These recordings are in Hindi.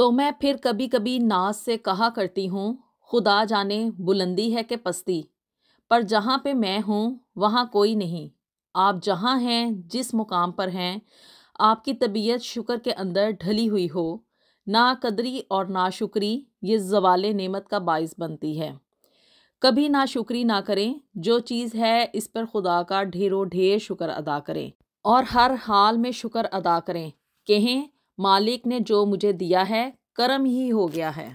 तो मैं फिर कभी कभी नाज से कहा करती हूँ खुदा जाने बुलंदी है कि पस्ती पर जहाँ पे मैं हूँ वहाँ कोई नहीं आप जहाँ हैं जिस मुकाम पर हैं आपकी तबीयत शुक्र के अंदर ढली हुई हो ना कदरी और ना शुक्री ये जवाल नेमत का बाइस बनती है कभी ना शुक्री ना करें जो चीज़ है इस पर खुदा का ढेरों ढेर शुक्र अदा करें और हर हाल में शुक्र अदा करें कहें मालिक ने जो मुझे दिया है कर्म ही हो गया है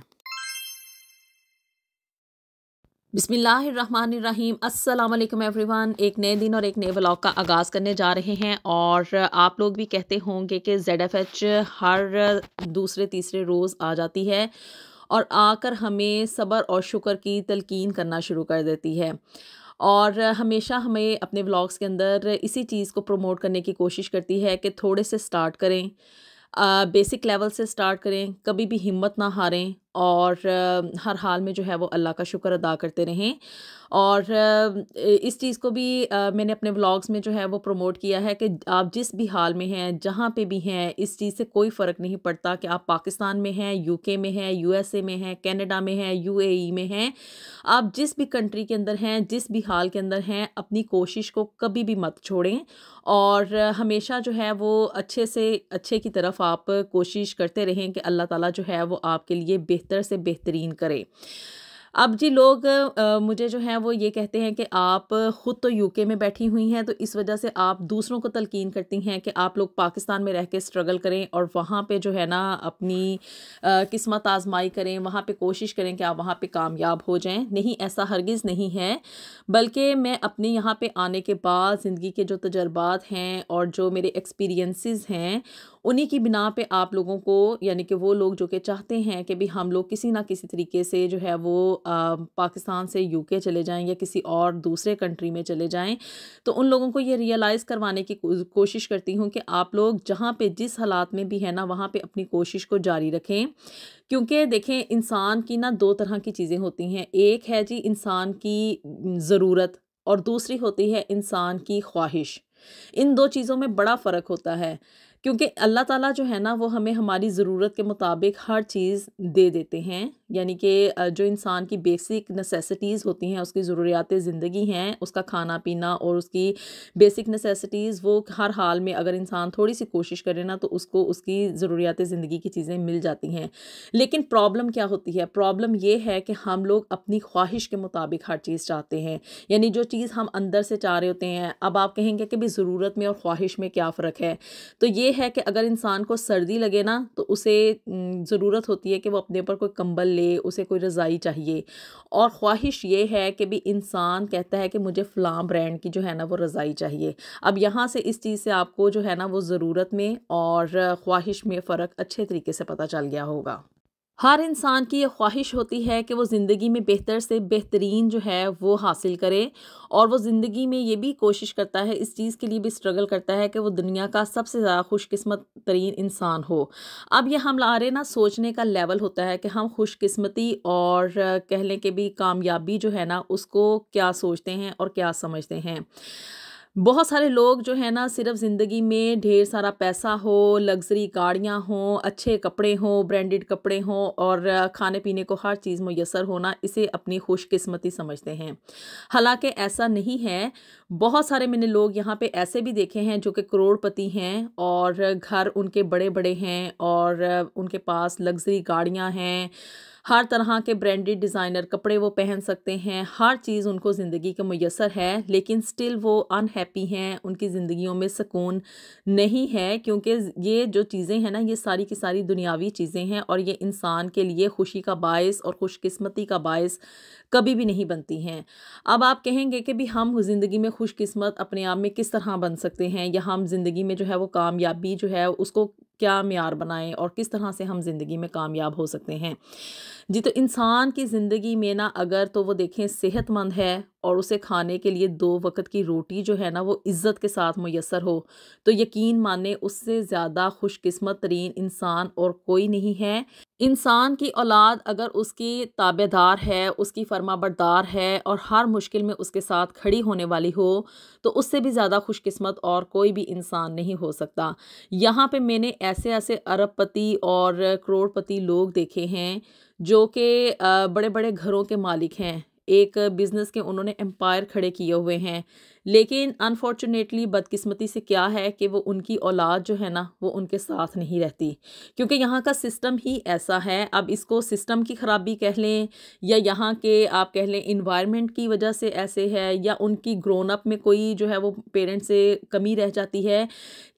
बिसमीम अल्लाम एवरीवन एक नए दिन और एक नए ब्लॉग का आगाज़ करने जा रहे हैं और आप लोग भी कहते होंगे कि जेड एफ एच हर दूसरे तीसरे रोज़ आ जाती है और आकर हमें सब्र और शुक्र की तलकिन करना शुरू कर देती है और हमेशा हमें अपने ब्लॉग्स के अंदर इसी चीज़ को प्रमोट करने की कोशिश करती है कि थोड़े से स्टार्ट करें बेसिक लेवल से स्टार्ट करें कभी भी हिम्मत ना हारें और हर हाल में जो है वो अल्लाह का शुक्र अदा करते रहें और इस चीज़ को भी मैंने अपने व्लॉग्स में जो है वो प्रमोट किया है कि आप जिस भी हाल में हैं जहाँ पे भी हैं इस चीज़ से कोई फ़र्क नहीं पड़ता कि आप पाकिस्तान में हैं यूके में हैं यूएसए में हैं कनाडा में हैं यूएई में हैं आप जिस भी कंट्री के अंदर हैं जिस भी हाल के अंदर हैं अपनी कोशिश को कभी भी मत छोड़ें और हमेशा जो है वो अच्छे से अच्छे की तरफ आप कोशिश करते रहें कि अल्लाह ताली जो है वो आपके लिए बेहतर बेहतर से बेहतरीन करें अब जी लोग आ, मुझे जो है वो ये कहते हैं कि आप ख़ुद तो यूके में बैठी हुई हैं तो इस वजह से आप दूसरों को तलकीन करती हैं कि आप लोग पाकिस्तान में रह कर स्ट्रगल करें और वहाँ पे जो है ना अपनी किस्मत आजमाई करें वहाँ पे कोशिश करें कि आप वहाँ पे कामयाब हो जाएं नहीं ऐसा हरगिज़ नहीं है बल्कि मैं अपने यहाँ पर आने के बाद ज़िंदगी के जो तजर्बात हैं और जो मेरे एक्सपीरियंसिस हैं उन्हीं की बिना पे आप लोगों को यानी कि वो लोग जो कि चाहते हैं कि भी हम लोग किसी ना किसी तरीके से जो है वो आ, पाकिस्तान से यूके चले जाएं या किसी और दूसरे कंट्री में चले जाएं तो उन लोगों को ये रियलाइज़ करवाने की कोशिश करती हूँ कि आप लोग जहाँ पे जिस हालात में भी है ना वहाँ पे अपनी कोशिश को जारी रखें क्योंकि देखें इंसान की ना दो तरह की चीज़ें होती हैं एक है जी इंसान की ज़रूरत और दूसरी होती है इंसान की ख्वाहिश इन दो चीज़ों में बड़ा फ़र्क होता है क्योंकि अल्लाह ताला जो है ना वो हमें हमारी ज़रूरत के मुताबिक हर चीज़ दे देते हैं यानी कि जो इंसान की बेसिक नेसेसिटीज़ होती हैं उसकी ज़रूरियात ज़िंदगी हैं उसका खाना पीना और उसकी बेसिक नेसेसिटीज़ वो हर हाल में अगर इंसान थोड़ी सी कोशिश करे ना तो उसको उसकी ज़रूरियात ज़िंदगी की चीज़ें मिल जाती हैं लेकिन प्रॉब्लम क्या होती है प्रॉब्लम ये है कि हम लोग अपनी ख्वाहिश के मुताबिक हर चीज़ चाहते हैं यानी जो चीज़ हम अंदर से चाह रहे होते हैं अब आप कहेंगे कि भाई ज़रूरत में और ख्वाहिश में क्या फ़र्क है तो ये है कि अगर इंसान को सर्दी लगे ना तो उसे ज़रूरत होती है कि वो अपने ऊपर कोई कंबल ले उसे कोई रज़ाई चाहिए और ख्वाहिश ये है कि भी इंसान कहता है कि मुझे फ़लाँ ब्रांड की जो है ना वो रज़ाई चाहिए अब यहाँ से इस चीज़ से आपको जो है ना वो ज़रूरत में और ख्वाहिश में फ़र्क अच्छे तरीके से पता चल गया होगा हर इंसान की ये ख्वाहिश होती है कि वो ज़िंदगी में बेहतर से बेहतरीन जो है वो हासिल करे और वो ज़िंदगी में ये भी कोशिश करता है इस चीज़ के लिए भी स्ट्रगल करता है कि वो दुनिया का सबसे ज़्यादा खुशकस्मत तरीन इंसान हो अब यह लारे ना सोचने का लेवल होता है कि हम खुशकस्मती और कह लें कि भी कामयाबी जो है ना उसको क्या सोचते हैं और क्या समझते हैं बहुत सारे लोग जो है ना सिर्फ ज़िंदगी में ढेर सारा पैसा हो लग्जरी गाड़ियाँ हों अच्छे कपड़े हों ब्रांडेड कपड़े हों और खाने पीने को हर चीज़ मैसर होना इसे अपनी खुशकिस्मती समझते हैं हालांकि ऐसा नहीं है बहुत सारे मैंने लोग यहाँ पे ऐसे भी देखे हैं जो कि करोड़पति हैं और घर उनके बड़े बड़े हैं और उनके पास लग्जरी गाड़ियाँ हैं हर तरह के ब्रांडेड डिज़ाइनर कपड़े वो पहन सकते हैं हर चीज़ उनको ज़िंदगी के मैसर है लेकिन स्टिल वो अनहैप्पी हैं उनकी ज़िंदगियों में सुकून नहीं है क्योंकि ये जो चीज़ें हैं ना ये सारी की सारी दुनियावी चीज़ें हैं और ये इंसान के लिए खुशी का बायस और खुशकस्मती का बायस कभी भी नहीं बनती हैं अब आप कहेंगे कि भी हम ज़िंदगी में खुशकिस्मत अपने आप में किस तरह बन सकते हैं या हम ज़िंदगी में जो है वो कामयाबी जो है उसको क्या मैार बनाएं और किस तरह से हम ज़िंदगी में कामयाब हो सकते हैं जी तो इंसान की ज़िंदगी में ना अगर तो वो देखें सेहतमंद है और उसे खाने के लिए दो वक्त की रोटी जो है ना वो इज़्ज़त के साथ मैसर हो तो यकीन माने उससे ज़्यादा खुशकस्मत तरीन इंसान और कोई नहीं है इंसान की औलाद अगर उसकी ताबेदार है उसकी फर्मा है और हर मुश्किल में उसके साथ खड़ी होने वाली हो तो उससे भी ज़्यादा खुशकस्मत और कोई भी इंसान नहीं हो सकता यहाँ पर मैंने ऐसे ऐसे अरबपति और करोड़पति लोग देखे हैं जो कि बड़े बड़े घरों के मालिक हैं एक बिज़नेस के उन्होंने एम्पायर खड़े किए हुए हैं लेकिन अनफॉर्चुनेटली बदकिस्मती से क्या है कि वो उनकी औलाद जो है ना वो उनके साथ नहीं रहती क्योंकि यहाँ का सिस्टम ही ऐसा है अब इसको सिस्टम की ख़राबी कह लें या यहाँ के आप कह लें इन्वायरमेंट की वजह से ऐसे है या उनकी ग्रोन अप में कोई जो है वो पेरेंट्स से कमी रह जाती है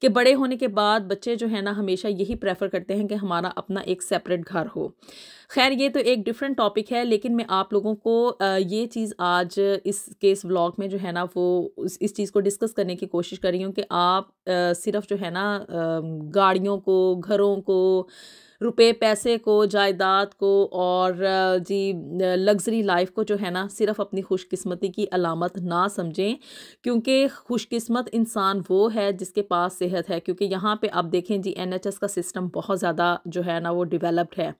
कि बड़े होने के बाद बच्चे जो है ना हमेशा यही प्रेफर करते हैं कि हमारा अपना एक सेपरेट घर हो खैर ये तो एक डिफरेंट टॉपिक है लेकिन मैं आप लोगों को ये चीज़ आज इस केस व्लॉग में जो है ना वो उस इस चीज़ को डिस्कस करने की कोशिश कर रही हूँ कि आप आ, सिर्फ जो है ना गाड़ियों को घरों को रुपए पैसे को जायदाद को और जी लग्जरी लाइफ को जो है ना सिर्फ अपनी खुशकिस्मती की अलामत ना समझें क्योंकि खुशकिस्मत इंसान वो है जिसके पास सेहत है क्योंकि यहाँ पे आप देखें जी एनएचएस का सिस्टम बहुत ज़्यादा जो है ना वो डेवलप्ड है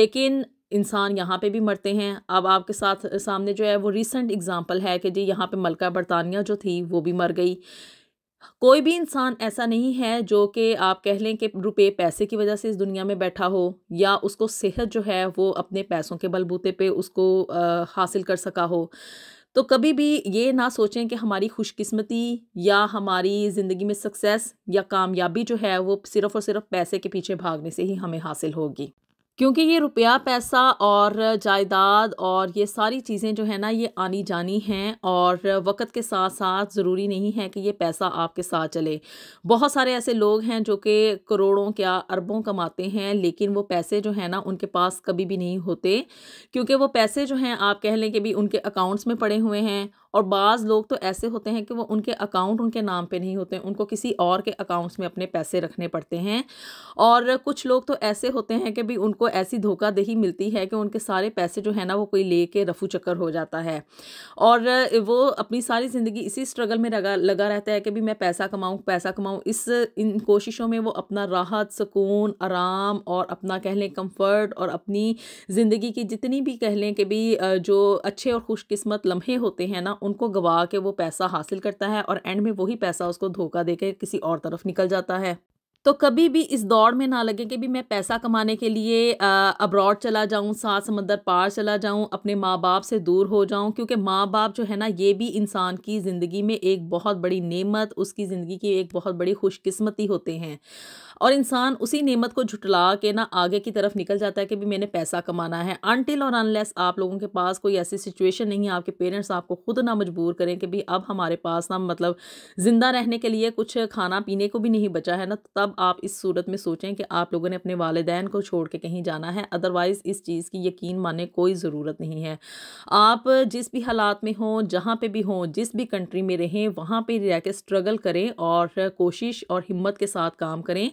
लेकिन इंसान यहाँ पे भी मरते हैं अब आपके साथ सामने जो है वो रिसेंट एग्ज़ाम्पल है कि जी यहाँ पे मलका बरतानिया जो थी वो भी मर गई कोई भी इंसान ऐसा नहीं है जो कि आप कह लें कि रुपए पैसे की वजह से इस दुनिया में बैठा हो या उसको सेहत जो है वो अपने पैसों के बलबूते पे उसको आ, हासिल कर सका हो तो कभी भी ये ना सोचें कि हमारी खुशकिस्मती या हमारी ज़िंदगी में सक्सेस या कामयाबी जो है वो सिर्फ़ और सिर्फ पैसे के पीछे भागने से ही हमें हासिल होगी क्योंकि ये रुपया पैसा और जायदाद और ये सारी चीज़ें जो है ना ये आनी जानी हैं और वक़्त के साथ साथ ज़रूरी नहीं है कि ये पैसा आपके साथ चले बहुत सारे ऐसे लोग हैं जो कि करोड़ों क्या अरबों कमाते हैं लेकिन वो पैसे जो है ना उनके पास कभी भी नहीं होते क्योंकि वो पैसे जो हैं आप कह लें कि भी उनके अकाउंट्स में पड़े हुए हैं और बाज़ लोग तो ऐसे होते हैं कि वो उनके अकाउंट उनके नाम पे नहीं होते उनको किसी और के अकाउंट्स में अपने पैसे रखने पड़ते हैं और कुछ लोग तो ऐसे होते हैं कि भी उनको ऐसी धोखादही मिलती है कि उनके सारे पैसे जो है ना वो कोई ले के रफू चक्कर हो जाता है और वो अपनी सारी ज़िंदगी इसी स्ट्रगल में लगा लगा रहता है कि भी मैं पैसा कमाऊँ पैसा कमाऊँ इस इन कोशिशों में वो अपना राहत सुकून आराम और अपना कह लें कम्फर्ट और अपनी ज़िंदगी की जितनी भी कह लें कि भी जो अच्छे और ख़ुशकस्मत लम्हे होते हैं ना उनको गवा के वो पैसा हासिल करता है और एंड में वही पैसा उसको धोखा दे किसी और तरफ निकल जाता है तो कभी भी इस दौड़ में ना लगे कि भी मैं पैसा कमाने के लिए अब्रॉड चला जाऊं सात समंदर पार चला जाऊं अपने माँ बाप से दूर हो जाऊं क्योंकि माँ बाप जो है ना ये भी इंसान की ज़िंदगी में एक बहुत बड़ी नेमत उसकी ज़िंदगी की एक बहुत बड़ी खुशकिस्मती होते हैं और इंसान उसी नेमत को झुटला के ना आगे की तरफ निकल जाता है कि भी मैंने पैसा कमाना है अनटिल और अनलेस आप लोगों के पास कोई ऐसी सिचुएशन नहीं है आपके पेरेंट्स आपको खुद ना मजबूर करें कि भी अब हमारे पास ना मतलब ज़िंदा रहने के लिए कुछ खाना पीने को भी नहीं बचा है ना तब आप इस सूरत में सोचें कि आप लोगों ने अपने वालदेन को छोड़ के कहीं जाना है अदरवाइज़ इस चीज़ की यकीन माने कोई ज़रूरत नहीं है आप जिस भी हालात में हों जहाँ पर भी हों जिस भी कंट्री में रहें वहाँ पर रह कर स्ट्रगल करें और कोशिश और हिम्मत के साथ काम करें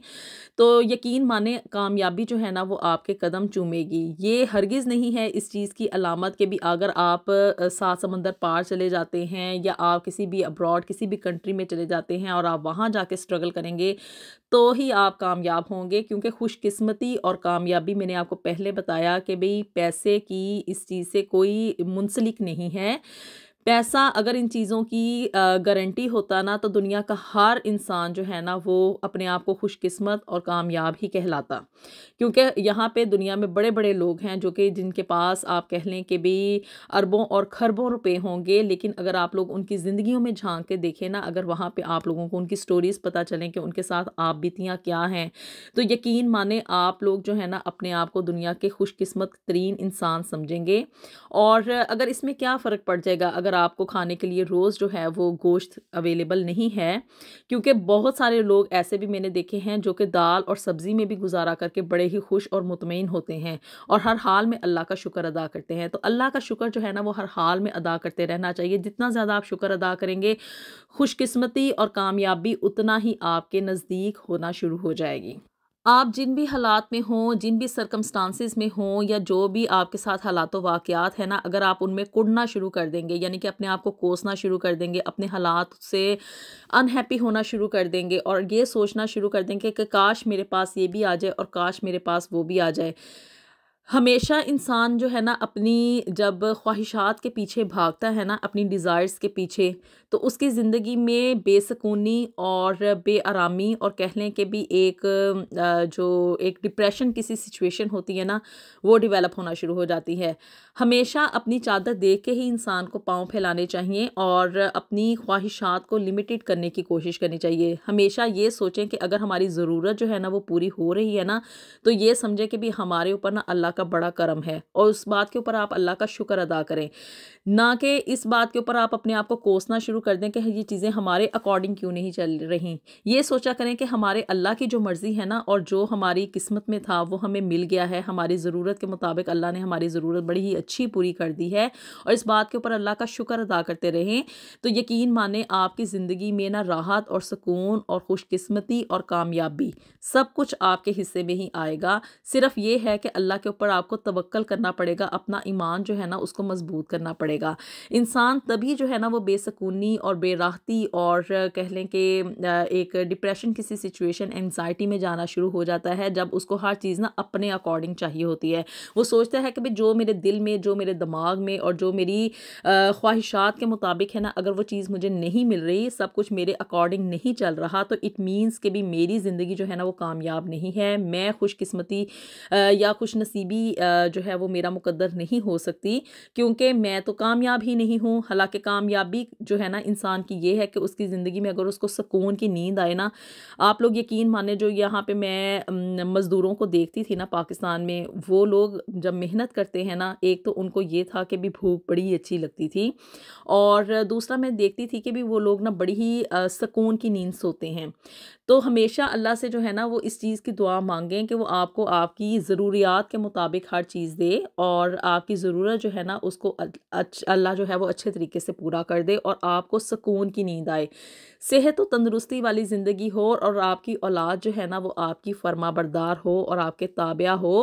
तो यकीन माने कामयाबी जो है ना वो आपके कदम चूमेगी ये हरगिज़ नहीं है इस चीज़ की अलामत के भी अगर आप सात समंदर पार चले जाते हैं या आप किसी भी अब्रॉड किसी भी कंट्री में चले जाते हैं और आप वहाँ जाके स्ट्रगल करेंगे तो ही आप कामयाब होंगे क्योंकि खुशकस्मती और कामयाबी मैंने आपको पहले बताया कि भाई पैसे की इस चीज़ से कोई मुंसलिक नहीं है पैसा अगर इन चीज़ों की गारंटी होता ना तो दुनिया का हर इंसान जो है ना वो अपने आप को खुशकिस्मत और कामयाब ही कहलाता क्योंकि यहाँ पे दुनिया में बड़े बड़े लोग हैं जो कि जिनके पास आप कह लें कि भी अरबों और खरबों रुपए होंगे लेकिन अगर आप लोग उनकी ज़िंदगियों में झांक के देखें ना अगर वहाँ पर आप लोगों को उनकी स्टोरीज़ पता चलें कि उनके साथ आप बीतियाँ क्या हैं तो यकीन माने आप लोग जो है ना अपने आप को दुनिया के खुशकस्मत तरीन इंसान समझेंगे और अगर इसमें क्या फ़र्क पड़ जाएगा अगर आपको खाने के लिए रोज़ जो है वो गोश्त अवेलेबल नहीं है क्योंकि बहुत सारे लोग ऐसे भी मैंने देखे हैं जो कि दाल और सब्ज़ी में भी गुजारा करके बड़े ही खुश और मुतमिन होते हैं और हर हाल में अल्लाह का शुक्र अदा करते हैं तो अल्लाह का शुक्र जो है ना वो हर हाल में अदा करते रहना चाहिए जितना ज़्यादा आप शुक्र अदा करेंगे खुशकस्मती और कामयाबी उतना ही आपके नज़दीक होना शुरू हो जाएगी आप जिन भी हालात में हों जिन भी सरकमस्टांसिस में हों या जो भी आपके साथ हालात वाक़ात है ना अगर आप उनमें कुड़ना शुरू कर देंगे यानी कि अपने आप को कोसना शुरू कर देंगे अपने हालात से अनहैप्पी होना शुरू कर देंगे और ये सोचना शुरू कर देंगे कि काश मेरे पास ये भी आ जाए और काश मेरे पास वो भी आ जाए हमेशा इंसान जो है ना अपनी जब ख्वाहिशात के पीछे भागता है ना अपनी डिज़ायर्स के पीछे तो उसकी ज़िंदगी में बेसकूनी और बेआरामी और कह लें कि भी एक जो एक डिप्रेशन किसी सिचुएशन होती है ना वो डिवेलप होना शुरू हो जाती है हमेशा अपनी चादर देख के ही इंसान को पाँव फैलाने चाहिए और अपनी ख्वाहिशात को लिमिटेड करने की कोशिश करनी चाहिए हमेशा ये सोचें कि अगर हमारी ज़रूरत जो है ना वो पूरी हो रही है ना तो ये समझें कि भी हमारे ऊपर ना अल्लाह का बड़ा करम है और उस बात के ऊपर आप अल्लाह का शुक्र अदा करें ना कि इस बात के ऊपर आप अपने आप को कोसना शुरू शुरू कर दें कि ये चीज़ें हमारे अकॉर्डिंग क्यों नहीं चल रही ये सोचा करें कि हमारे अल्लाह की जो मर्ज़ी है ना और जो हमारी किस्मत में था वो हमें मिल गया है हमारी ज़रूरत के मुताबिक अल्लाह ने हमारी ज़रूरत बड़ी ही अच्छी पूरी कर दी है और इस बात के ऊपर अल्लाह का शुक्र अदा करते रहें तो यकीन माने आपकी ज़िंदगी में ना राहत और सुकून और खुशकस्मती और कामयाबी सब कुछ आपके हिस्से में ही आएगा सिर्फ ये है कि अल्लाह के ऊपर आपको तवक्ल करना पड़ेगा अपना ईमान जो है ना उसको मजबूत करना पड़ेगा इंसान तभी जो है ना वो बेसकूनी गमी और बेराहती और कह लें कि एक डिप्रेशन किसी सिचुएशन एंगजाइटी में जाना शुरू हो जाता है जब उसको हर चीज़ ना अपने अकॉर्डिंग चाहिए होती है वो सोचता है कि भाई जो मेरे दिल में जो मेरे दिमाग में और जो मेरी ख्वाहिशात के मुताबिक है ना अगर वो चीज़ मुझे नहीं मिल रही सब कुछ मेरे अकॉर्डिंग नहीं चल रहा तो इट मीन्स कि भी मेरी ज़िंदगी जो है ना वो कामयाब नहीं है मैं खुशकस्मती या खुश नसीबी जो है वो मेरा मुकदर नहीं हो सकती क्योंकि मैं तो कामयाब ही नहीं हूँ हालांकि कामयाबी जो है ना ना इंसान की ये है कि उसकी ज़िंदगी में अगर उसको सुकून की नींद आए ना आप लोग यकीन माने जो यहाँ पे मैं मज़दूरों को देखती थी ना पाकिस्तान में वो लोग जब मेहनत करते हैं ना एक तो उनको ये था कि भी भूख बड़ी अच्छी लगती थी और दूसरा मैं देखती थी कि भी वो लोग ना बड़ी ही सुकून की नींद सोते हैं तो हमेशा अल्लाह से जो है ना वो इस चीज़ की दुआ मांगें कि वो आपको आपकी ज़रूरियात के मुताबिक हर चीज़ दे और आपकी ज़रूरत जो है ना उसको अल्लाह जो है वो अच्छे तरीके से पूरा कर दे और आप आपको सुकून की नींद आए सेहत व तो तंदरुस्ती वाली ज़िंदगी हो और आपकी औलाद जो है ना वो आपकी फर्मा बरदार हो और आपके ताबिया हो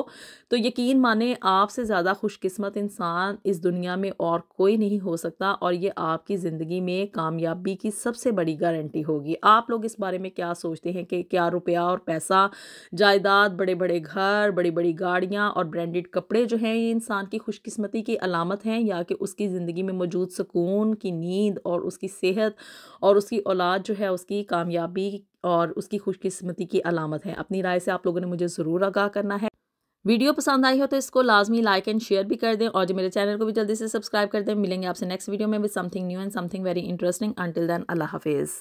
तो यकीन माने आपसे ज़्यादा खुशकस्मत इंसान इस दुनिया में और कोई नहीं हो सकता और ये आपकी ज़िंदगी में कामयाबी की सबसे बड़ी गारंटी होगी आप लोग इस बारे में क्या सोचते हैं कि क्या रुपया और पैसा जायदाद बड़े बड़े घर बड़ी बड़ी गाड़ियाँ और ब्रांडेड कपड़े जो हैं ये इंसान की खुशकस्मती की अलामत हैं या कि उसकी ज़िंदगी में मौजूद सुकून की नींद और उस उसकी सेहत और उसकी औलाद जो है उसकी कामयाबी और उसकी खुशकिस्मती की अलामत है अपनी राय से आप लोगों ने मुझे ज़रूर आगाह करना है वीडियो पसंद आई हो तो इसको लाजमी लाइक एंड शेयर भी कर दें और जो मेरे चैनल को भी जल्दी से सब्सक्राइब कर दें मिलेंगे आपसे नेक्स्ट वीडियो में भी something new and something very interesting until then अल्लाह हाफिज़